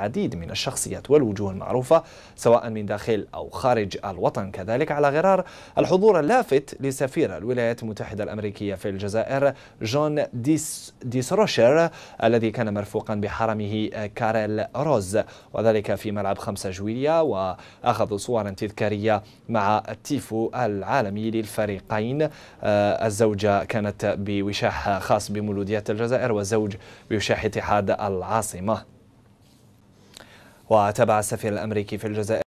العديد من الشخصيات والوجوه المعروفة سواء من داخل أو خارج الوطن كذلك على غرار الحضور اللافت لسفير الولايات المتحدة الأمريكية في الجزائر جون ديس ديسروشر الذي كان مرفوقا بحرمه كارل روز وذلك في ملعب 5 جويليا وأخذوا صورا تذكارية مع التيفو العالمي للفريقين آه، الزوجة كانت بوشاح خاص بمولودية الجزائر وزوج بوشاح اتحاد العاصمة وتابع السفير الأمريكي في الجزائر